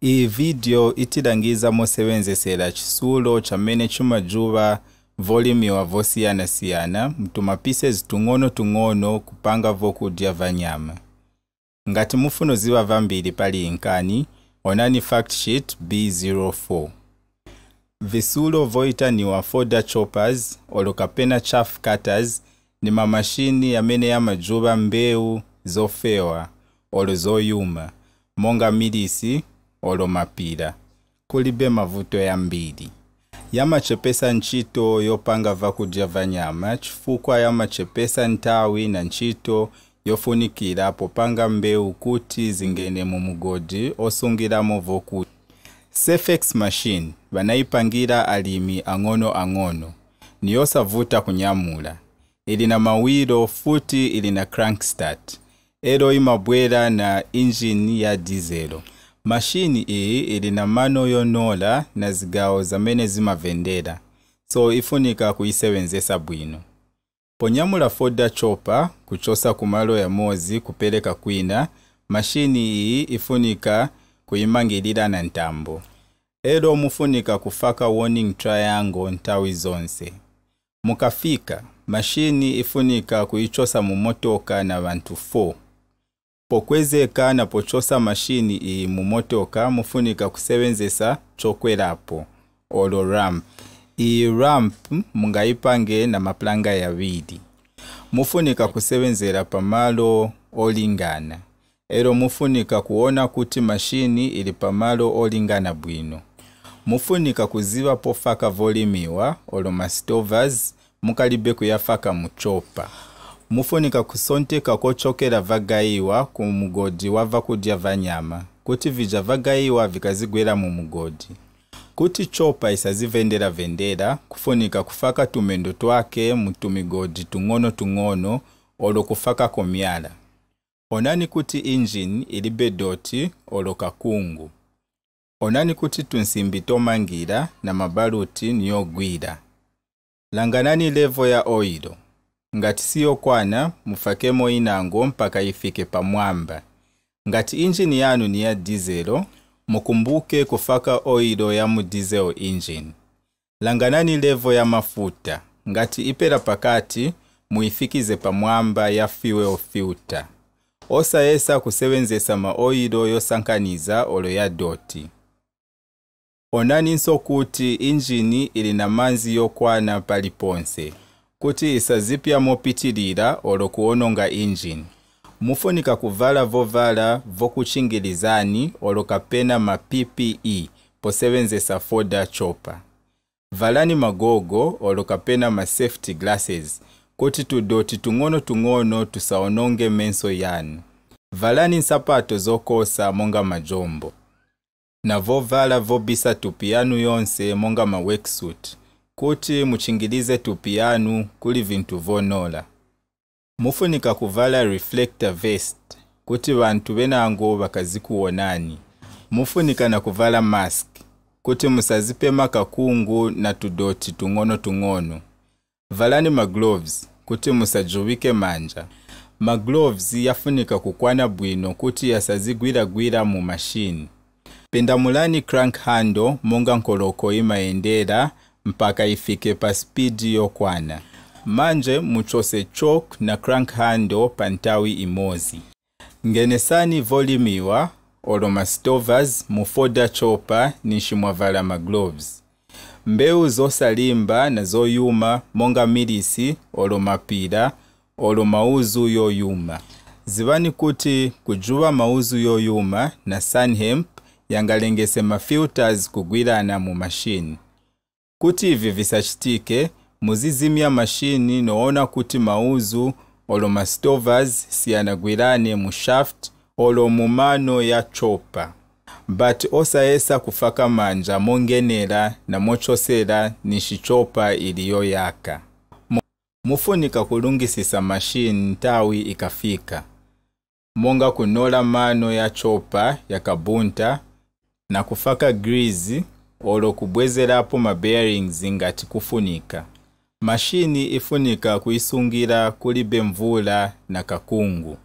iyi vidiyo itilangiza mosewenzesera chisulo chamene chumajuwa volimiwa vosiyanasiyana mtumapise zitung'ono-tung'ono kupanga vokudya vanyama ngati mufuna uziwa vambiri pali inkani onani fact sheet b04 visulo voyitaniwa foda choppers olo kapena chaff cutters ni mamashini ya yamajuva mbewu zofewa olo zoyuma monga milisi olo mapira kulibe mavuto yambiri yamachepesa ntchito yopanga vakudya vanyama chifukwa yamachepesa ntawi na ntchito yofunikira popanga mbewu kuti zingene mu mugodi osungiramo vokuti sefex machine vanayipangira alimi ang'ono ang'onoang'ono niyosavuta kunyamula ili na mawiro futi ili na crankstat ero imabwera na injini ya dizelo mashini iyi e ili na mano yonola na zigawo zamene zimavendera so ifunika kuyisewenzesa bwino ponyamula foda chopa kuchosa kumalo mozi kupereka kwina mashini iyi e ifunika kuyimangilira na ntambo ero mufunika kufaka warning triangle nthawi zonse mukafika mashini ifunika kuyichosa mu motoka na bantu 4 pokwezeka na mashini iyi mumotoka mufunika kusebenzesa cokwelapo olo ramp iyi ramp mungayipange na mapulanga yabili mufunika kusebenzela pamalo olingana ero mufunika kuona kuti mashini ili pamalo olingana bwino mufunika kuziva pofaka volimiwa olo mastovers mukalibe kuyafaka mucopa mufunika kusonthika kocokera vagayiwa ku mugodi wa vakudya va nyama kuti vija vagayiwa vikazigwera mu mugodi kuti chopa isazivhenderavhendera kufunika kufaka tumendo twake mu tumigodhi tung'ono-tung'ono olo kufaka komyala onani kuti injini ilibe doti olo kakungu onani kuti tunsimbi tomangila na mabaluti niogwila langanani levo ya oilo ngati siyokwana mufakemo inango mpaka ifike pamwamba ngati injini yanu ni ya dizelo mukumbuke kufaka oilo ya mu dizelo injini langanani levo ya mafuta ngati ipera pakati muifikize pamwamba ya fuel filter osayesa ma oilo yosankaniza olo ya doti onaninso kuti injini ili na manzi yokwana paliponse kuti isazipya opitiriira olwo injini mufunika kuvala vovala vokuchingilizani olokapena kapena ma ppe posevenzesa foda chopa valani magogo olokapena ma safety glasses kuti tudoti tung'ono-tung'ono tusaononge menso yanu valani nsapato zokosa monga majombo navovala vobisa tupi yanu yonse monga ma worksuit kuti muchingilize tupiyanu kuli vinthu vonola mufunika kuvala reflector vest kuti vanthu venango vakazikuonani mufunika na kuvala mask kuti musazipema kakungu na tudoti tung'ono-tung'ono valani magloves kuti musajuwike manja magloves yafunika kukwana bwino kuti yasazigwiragwira mu mashini pendamulani crank handle monga nkoloko imayendera mpaka ifike pa spidi yokwana manje muchose chok na crank handle pantawi imozi ngenesani volimiwa oloma stovers mufoda chopa nishimwavala magloves mbeu zosalimba na zoyuma monga milisi olomapila olomauzu yoyuma zivani kuti kujuwa mauzu yoyuma na sunhemp yangalengese mafilters kugwirana mu mashini kuti ivi visachitike muzizimya mashini noona kuti mauzu oloma stovers siyanagwirane mu shaft olwo omumano ya chopa but osayesa kufaka manja mongenera mochosera ni shichopa iliyo yaka mufunika kulungisisa mashini ntawi ikafika monga kunola mano ya chopa yakabunta na kufaka grease olwo kubwezerapo ma bearings nga tikufunika mashini ifunika kuyisungira kulibe nvula na kakungu